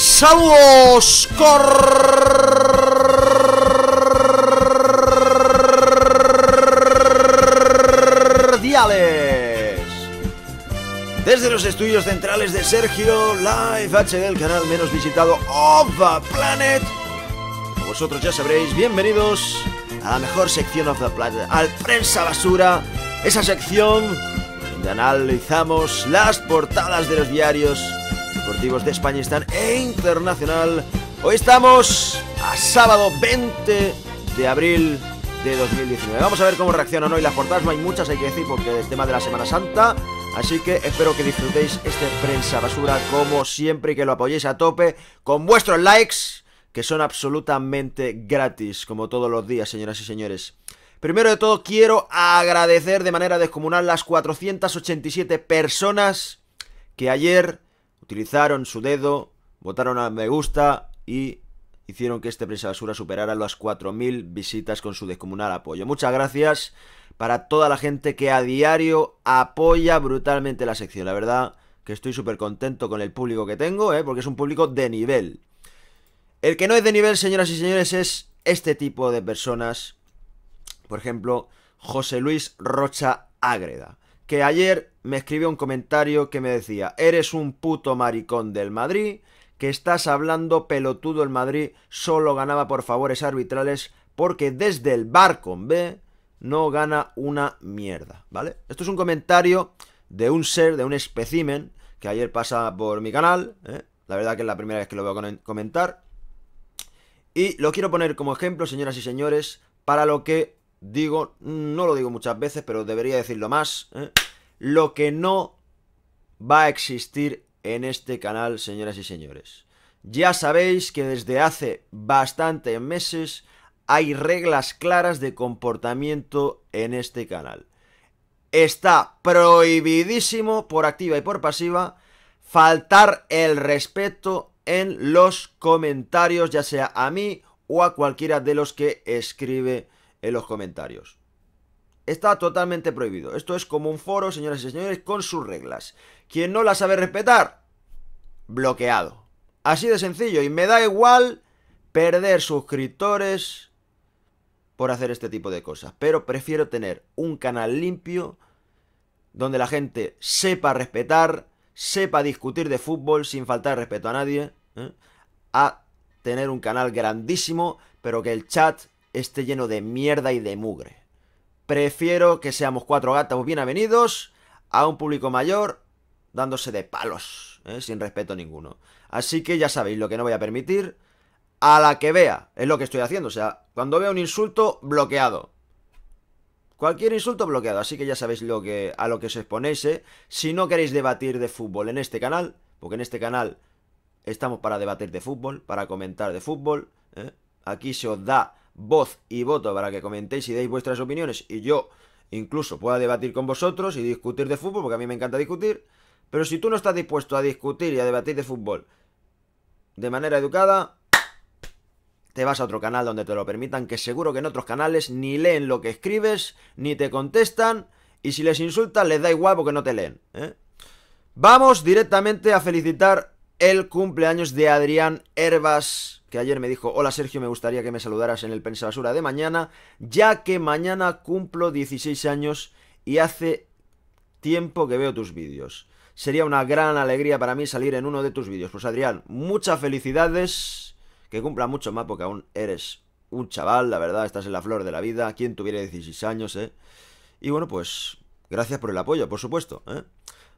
Saludos cordiales. Desde los estudios centrales de Sergio Live HD, el canal menos visitado of the planet. Como vosotros ya sabréis, bienvenidos a la mejor sección of the planet, al prensa basura, esa sección donde analizamos las portadas de los diarios deportivos de España están e internacional. Hoy estamos a sábado 20 de abril de 2019. Vamos a ver cómo reaccionan hoy las portadas. No hay muchas, hay que decir, porque el tema de la Semana Santa. Así que espero que disfrutéis este prensa basura como siempre y que lo apoyéis a tope con vuestros likes, que son absolutamente gratis, como todos los días, señoras y señores. Primero de todo, quiero agradecer de manera descomunal las 487 personas que ayer Utilizaron su dedo, votaron a me gusta y hicieron que este Prensa Basura superara las 4.000 visitas con su descomunal apoyo. Muchas gracias para toda la gente que a diario apoya brutalmente la sección. La verdad que estoy súper contento con el público que tengo, ¿eh? porque es un público de nivel. El que no es de nivel, señoras y señores, es este tipo de personas. Por ejemplo, José Luis Rocha Ágreda, que ayer me escribió un comentario que me decía, eres un puto maricón del Madrid, que estás hablando pelotudo el Madrid, solo ganaba por favores arbitrales, porque desde el barco no gana una mierda, ¿vale? Esto es un comentario de un ser, de un espécimen, que ayer pasa por mi canal, ¿eh? la verdad que es la primera vez que lo voy a comentar, y lo quiero poner como ejemplo, señoras y señores, para lo que digo, no lo digo muchas veces, pero debería decirlo más, ¿eh? lo que no va a existir en este canal, señoras y señores. Ya sabéis que desde hace bastantes meses hay reglas claras de comportamiento en este canal. Está prohibidísimo por activa y por pasiva faltar el respeto en los comentarios, ya sea a mí o a cualquiera de los que escribe en los comentarios. Está totalmente prohibido. Esto es como un foro, señoras y señores, con sus reglas. Quien no la sabe respetar, bloqueado. Así de sencillo. Y me da igual perder suscriptores por hacer este tipo de cosas. Pero prefiero tener un canal limpio donde la gente sepa respetar, sepa discutir de fútbol sin faltar respeto a nadie, ¿eh? a tener un canal grandísimo, pero que el chat esté lleno de mierda y de mugre. Prefiero que seamos cuatro gatos Bienvenidos a un público mayor dándose de palos, ¿eh? sin respeto ninguno. Así que ya sabéis lo que no voy a permitir. A la que vea, es lo que estoy haciendo. O sea, cuando vea un insulto, bloqueado. Cualquier insulto bloqueado, así que ya sabéis lo que, a lo que os exponéis. ¿eh? Si no queréis debatir de fútbol en este canal, porque en este canal estamos para debatir de fútbol, para comentar de fútbol. ¿eh? Aquí se os da voz y voto para que comentéis y deis vuestras opiniones y yo incluso pueda debatir con vosotros y discutir de fútbol, porque a mí me encanta discutir. Pero si tú no estás dispuesto a discutir y a debatir de fútbol de manera educada, te vas a otro canal donde te lo permitan, que seguro que en otros canales ni leen lo que escribes, ni te contestan, y si les insultas les da igual porque no te leen. ¿eh? Vamos directamente a felicitar el cumpleaños de Adrián Herbas, que ayer me dijo, hola Sergio, me gustaría que me saludaras en el Pensabasura de mañana, ya que mañana cumplo 16 años y hace tiempo que veo tus vídeos. Sería una gran alegría para mí salir en uno de tus vídeos. Pues Adrián, muchas felicidades, que cumpla mucho más porque aún eres un chaval, la verdad, estás en la flor de la vida, quien tuviera 16 años, ¿eh? Y bueno, pues gracias por el apoyo, por supuesto, ¿eh?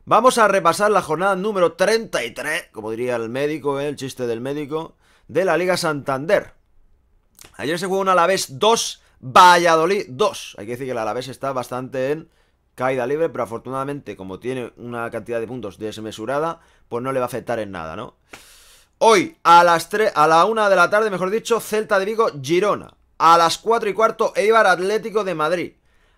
Vamos a repasar la jornada número 33, como diría el médico, el chiste del médico, de la Liga Santander. Ayer se jugó un Alavés 2, Valladolid 2. Hay que decir que el Alavés está bastante en caída libre, pero afortunadamente, como tiene una cantidad de puntos desmesurada, pues no le va a afectar en nada, ¿no? Hoy, a las 3, a la 1 de la tarde, mejor dicho, Celta de Vigo, Girona. A las 4 y cuarto, Eibar Atlético de Madrid.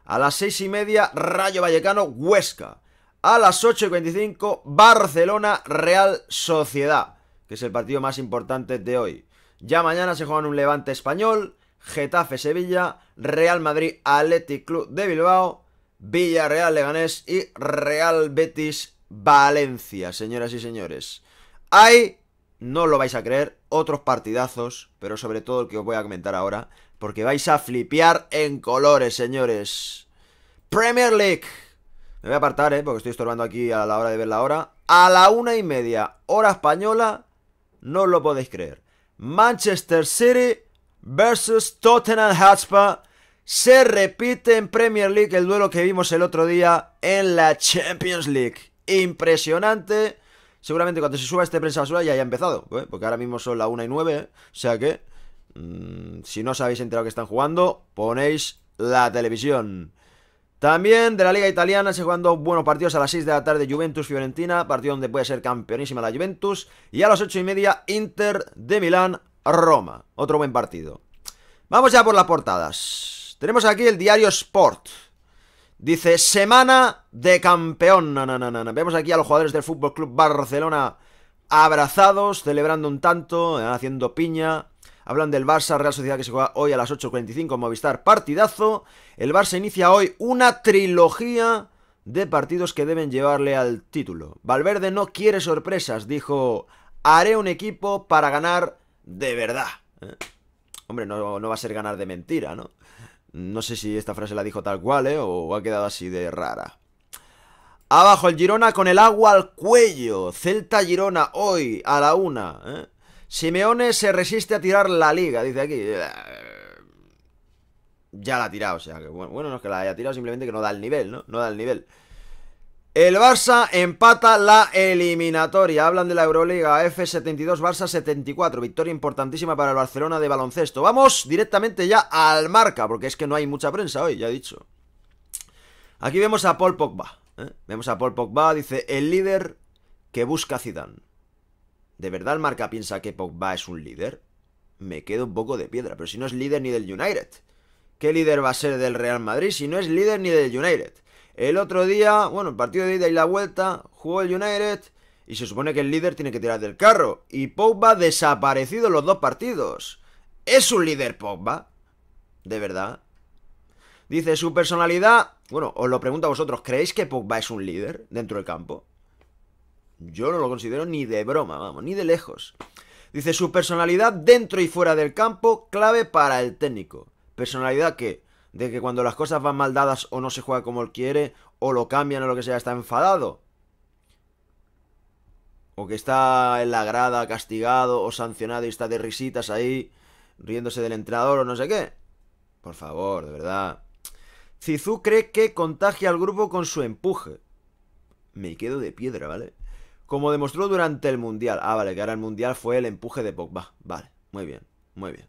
A las 6 y media, Rayo Vallecano, Huesca a las 8.45 Barcelona Real Sociedad, que es el partido más importante de hoy. Ya mañana se juegan un Levante español, Getafe Sevilla, Real Madrid Athletic Club de Bilbao, Villarreal Leganés y Real Betis Valencia, señoras y señores. Hay, no lo vais a creer, otros partidazos, pero sobre todo el que os voy a comentar ahora, porque vais a flipear en colores, señores. Premier League. Me voy a apartar, ¿eh? Porque estoy estorbando aquí a la hora de ver la hora. A la una y media, hora española, no os lo podéis creer. Manchester City versus Tottenham Hotspur. Se repite en Premier League el duelo que vimos el otro día en la Champions League. Impresionante. Seguramente cuando se suba este prensa basura ya haya empezado, ¿eh? porque ahora mismo son la una y nueve, ¿eh? O sea que, mm, si no sabéis habéis enterado que están jugando, ponéis la televisión. También de la Liga Italiana se jugando buenos partidos a las 6 de la tarde Juventus-Fiorentina, partido donde puede ser campeonísima la Juventus, y a las 8 y media Inter de Milán-Roma, otro buen partido. Vamos ya por las portadas. Tenemos aquí el diario Sport. Dice, semana de campeón. Vemos aquí a los jugadores del Fútbol Club Barcelona abrazados, celebrando un tanto, haciendo piña. Hablan del Barça Real Sociedad que se juega hoy a las 8.45 en Movistar. Partidazo. El Barça inicia hoy una trilogía de partidos que deben llevarle al título. Valverde no quiere sorpresas, dijo, haré un equipo para ganar de verdad. ¿Eh? Hombre, no, no, va a ser ganar de mentira, ¿no? No sé si esta frase la dijo tal cual, ¿eh? O ha quedado así de rara. Abajo el Girona con el agua al cuello. Celta Girona hoy a la una. ¿eh? Simeone se resiste a tirar la liga, dice aquí. Ya la ha tirado, o sea, que bueno, no es que la haya tirado, simplemente que no da el nivel, ¿no? No da el nivel. El Barça empata la eliminatoria. Hablan de la Euroliga F72, Barça 74. Victoria importantísima para el Barcelona de baloncesto. Vamos directamente ya al marca, porque es que no hay mucha prensa hoy, ya he dicho. Aquí vemos a Paul Pogba. ¿eh? Vemos a Paul Pogba, dice el líder que busca Zidane. ¿De verdad el marca piensa que Pogba es un líder? Me quedo un poco de piedra, pero si no es líder ni del United. ¿Qué líder va a ser del Real Madrid si no es líder ni del United? El otro día, bueno, el partido de ida y la vuelta, jugó el United y se supone que el líder tiene que tirar del carro. Y Pogba ha desaparecido en los dos partidos. ¿Es un líder Pogba? ¿De verdad? Dice su personalidad. Bueno, os lo pregunto a vosotros, ¿creéis que Pogba es un líder dentro del campo? Yo no lo considero ni de broma, vamos, ni de lejos. Dice, su personalidad dentro y fuera del campo, clave para el técnico. Personalidad que, de que cuando las cosas van mal dadas o no se juega como él quiere, o lo cambian o lo que sea, está enfadado. O que está en la grada, castigado o sancionado y está de risitas ahí, riéndose del entrenador o no sé qué. Por favor, de verdad. Cizú cree que contagia al grupo con su empuje. Me quedo de piedra, ¿vale? Como demostró durante el Mundial. Ah, vale, que ahora el Mundial fue el empuje de Pogba. Vale, muy bien, muy bien.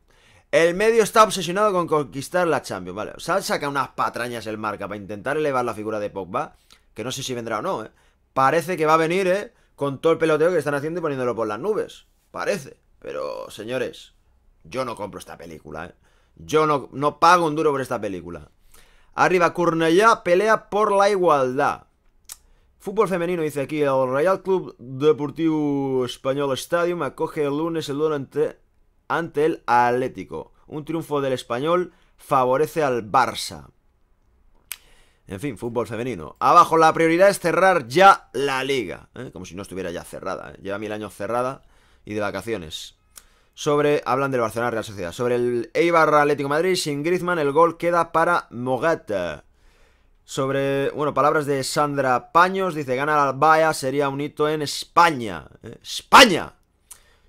El medio está obsesionado con conquistar la Champions, vale. O sea, saca unas patrañas el marca para intentar elevar la figura de Pogba, que no sé si vendrá o no, ¿eh? Parece que va a venir, ¿eh? Con todo el peloteo que están haciendo y poniéndolo por las nubes. Parece. Pero, señores, yo no compro esta película, ¿eh? Yo no, no pago un duro por esta película. Arriba, Cornellá pelea por la igualdad. Fútbol femenino, dice aquí, el Real Club Deportivo Español Stadium acoge el lunes el duelo ante, ante el Atlético. Un triunfo del español favorece al Barça. En fin, fútbol femenino. Abajo, la prioridad es cerrar ya la liga. ¿eh? Como si no estuviera ya cerrada. ¿eh? Lleva mil años cerrada y de vacaciones. Sobre, hablan del Barcelona Real Sociedad. Sobre el Eibar Atlético Madrid, sin Griezmann, el gol queda para Mogata. Sobre, bueno, palabras de Sandra Paños, dice, ganar al Baya sería un hito en España. ¿eh? ¡España!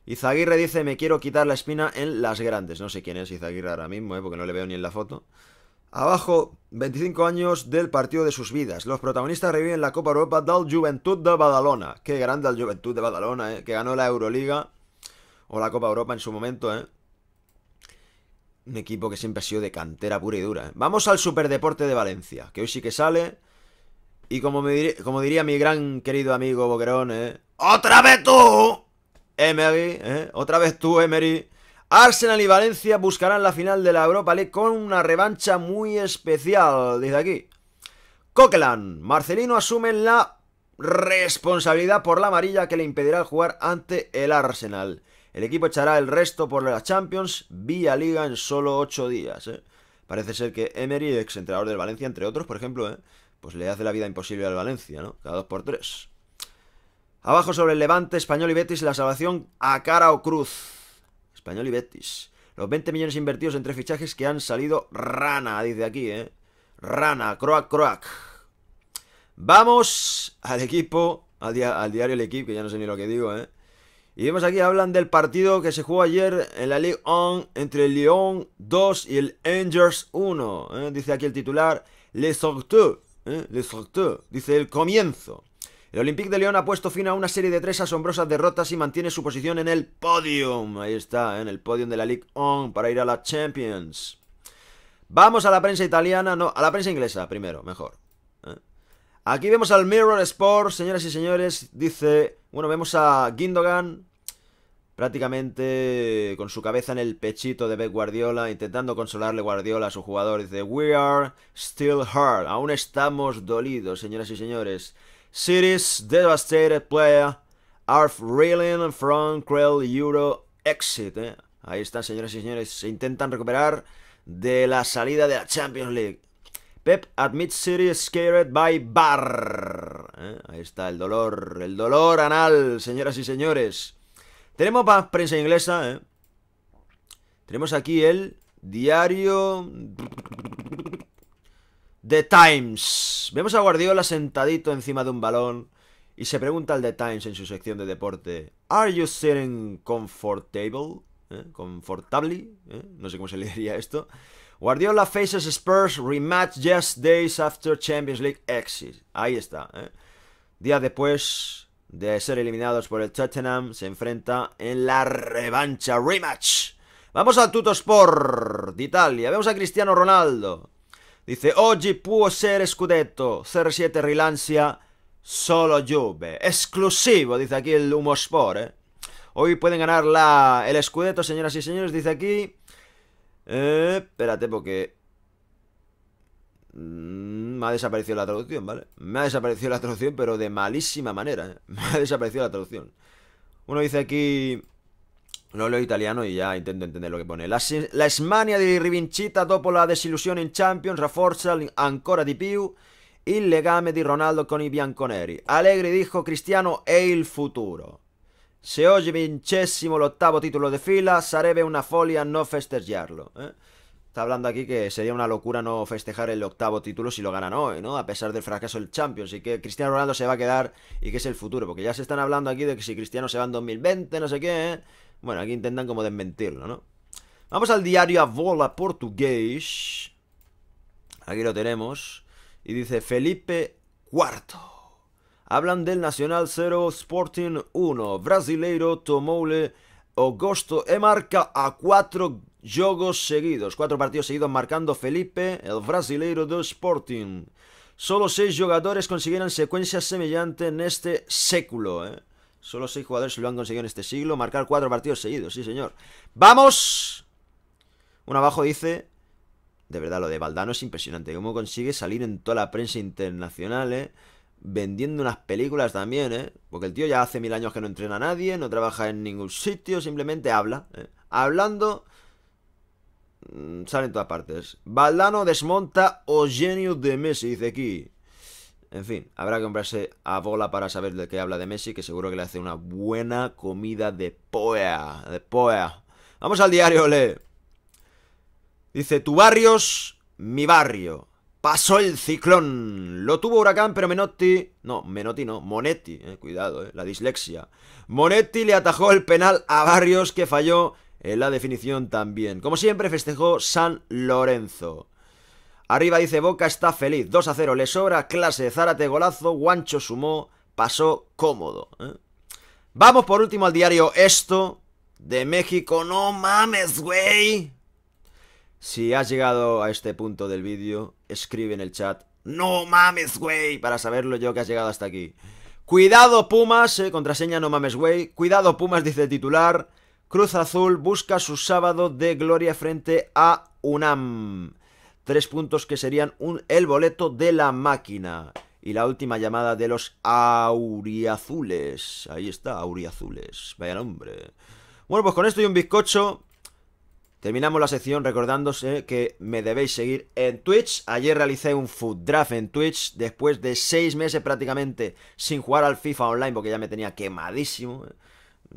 Izaguirre dice, me quiero quitar la espina en las grandes. No sé quién es Izaguirre ahora mismo, ¿eh? porque no le veo ni en la foto. Abajo, 25 años del partido de sus vidas. Los protagonistas reviven la Copa Europa del Juventud de Badalona. Qué grande el Juventud de Badalona, ¿eh? que ganó la Euroliga o la Copa Europa en su momento, ¿eh? un equipo que siempre ha sido de cantera pura y dura. ¿eh? Vamos al Superdeporte de Valencia, que hoy sí que sale. Y como, diría mi gran querido amigo Boquerón, ¿eh? ¡Otra vez tú! Emery, ¿eh? Otra vez tú, Emery. Arsenal y Valencia buscarán la final de la Europa League con una revancha muy especial, desde aquí. Coquelan, Marcelino asume la responsabilidad por la amarilla que le impedirá jugar ante el Arsenal. El equipo echará el resto por la Champions vía liga en solo 8 días. ¿eh? Parece ser que Emery, ex entrenador del Valencia, entre otros, por ejemplo, ¿eh? pues le hace la vida imposible al Valencia, ¿no? Cada 2 por 3 Abajo sobre el Levante, Español y Betis, la salvación a cara o cruz. Español y Betis. Los 20 millones invertidos en tres fichajes que han salido rana, dice aquí, ¿eh? Rana, croac, croac. Vamos al equipo, al, diario El Equipo, que ya no sé ni lo que digo, ¿eh? Y vemos aquí, hablan del partido que se jugó ayer en la Ligue 1 entre el Lyon 2 y el Angers 1. ¿eh? Dice aquí el titular, le Sorteux, ¿eh? Les dice el comienzo. El Olympique de Lyon ha puesto fin a una serie de tres asombrosas derrotas y mantiene su posición en el podium. Ahí está, ¿eh? en el podium de la Ligue 1 para ir a la Champions. Vamos a la prensa italiana, no, a la prensa inglesa primero, mejor. Aquí vemos al Mirror Sport, señoras y señores. Dice, bueno, vemos a Gindogan prácticamente con su cabeza en el pechito de Pep Guardiola, intentando consolarle Guardiola a su jugador. Dice, We are still hurt. Aún estamos dolidos, señoras y señores. Cities devastated player are reeling from cruel Euro exit. Eh". Ahí están, señoras y señores. Se intentan recuperar de la salida de la Champions League. Pep admits City scared by bar. ¿Eh? Ahí está el dolor, el dolor anal, señoras y señores. Tenemos más prensa inglesa, ¿eh? Tenemos aquí el diario The Times. Vemos a Guardiola sentadito encima de un balón y se pregunta al The Times en su sección de deporte, ¿Are you sitting comfortable? ¿Eh? ¿Confortable? ¿eh? No sé cómo se le diría esto. Guardiola faces Spurs rematch just days after Champions League exit. Ahí está. ¿eh? Día después de ser eliminados por el Tottenham, se enfrenta en la revancha rematch. Vamos a sport de Italia. Vemos a Cristiano Ronaldo. Dice, oggi oh, può ser Scudetto. CR7 rilancia solo Juve. Exclusivo, dice aquí el Sport, ¿eh? Hoy pueden ganar la, el Scudetto, señoras y señores, dice aquí. Eh, espérate porque... Mm, me ha desaparecido la traducción, ¿vale? Me ha desaparecido la traducción, pero de malísima manera. ¿eh? Me ha desaparecido la traducción. Uno dice aquí... No leo italiano y ya intento entender lo que pone. La, esmania de rivinchita Rivincita dopo la desilusión en Champions reforza ancora di più il legame di Ronaldo con i bianconeri. Alegre, dijo Cristiano e il futuro se oggi el octavo título de fila, sarebbe una folia no festejarlo. Eh. Está hablando aquí que sería una locura no festejar el octavo título si lo ganan hoy, ¿no? A pesar del fracaso del Champions y que Cristiano Ronaldo se va a quedar y que es el futuro, porque ya se están hablando aquí de que si Cristiano se va en 2020, no sé qué, ¿eh? Bueno, aquí intentan como desmentirlo, ¿no? Vamos al diario bola portugués. Aquí lo tenemos. Y dice Felipe IV. Hablan del Nacional 0 Sporting 1. Brasileiro Tomoule Augusto e marca a cuatro jogos seguidos. Cuatro partidos seguidos marcando Felipe, el brasileiro de Sporting. Solo seis jugadores consiguieron secuencia semejante en este século. ¿eh? Solo seis jugadores lo han conseguido en este siglo. Marcar cuatro partidos seguidos, sí señor. ¡Vamos! Un abajo dice... De verdad, lo de Valdano es impresionante. Cómo consigue salir en toda la prensa internacional, ¿eh? vendiendo unas películas también, ¿eh? Porque el tío ya hace mil años que no entrena a nadie, no trabaja en ningún sitio, simplemente habla. ¿eh? Hablando mm, sale en todas partes. Valdano desmonta o Eugenio de Messi, dice aquí. En fin, habrá que comprarse a bola para saber de qué habla de Messi, que seguro que le hace una buena comida de poea. De poea. Vamos al diario, le. Dice, tu barrios, mi barrio. Pasó el ciclón. Lo tuvo Huracán, pero Menotti. No, Menotti no, Monetti. Eh, cuidado, eh, la dislexia. Monetti le atajó el penal a Barrios, que falló en la definición también. Como siempre, festejó San Lorenzo. Arriba dice Boca está feliz. 2 a 0 le sobra. Clase Zárate golazo. Guancho sumó. Pasó cómodo. Eh. Vamos por último al diario Esto de México. No mames, güey. Si has llegado a este punto del vídeo, escribe en el chat. No mames, güey, para saberlo yo que has llegado hasta aquí. Cuidado Pumas, eh, contraseña no mames, güey. Cuidado Pumas, dice el titular. Cruz Azul busca su sábado de gloria frente a UNAM. Tres puntos que serían un, el boleto de la máquina. Y la última llamada de los Auriazules. Ahí está, Auriazules. Vaya nombre. Bueno, pues con esto y un bizcocho Terminamos la sección recordándose que me debéis seguir en Twitch. Ayer realicé un food draft en Twitch después de seis meses prácticamente sin jugar al FIFA Online porque ya me tenía quemadísimo. Eh,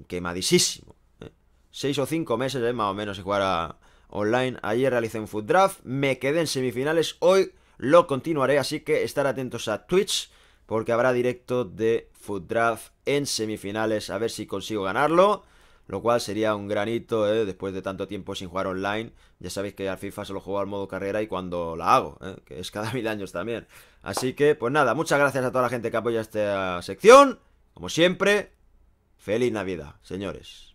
quemadísimo. Eh. Seis o cinco meses eh, más o menos sin jugar a online. Ayer realicé un food draft. Me quedé en semifinales. Hoy lo continuaré, así que estar atentos a Twitch porque habrá directo de food draft en semifinales. A ver si consigo ganarlo lo cual sería un granito ¿eh? después de tanto tiempo sin jugar online. Ya sabéis que al FIFA solo juego al modo carrera y cuando la hago, ¿eh? que es cada mil años también. Así que, pues nada, muchas gracias a toda la gente que apoya esta sección. Como siempre, feliz Navidad, señores.